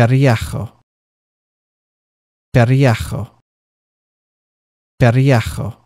Perriajo. Perriajo. Perriajo.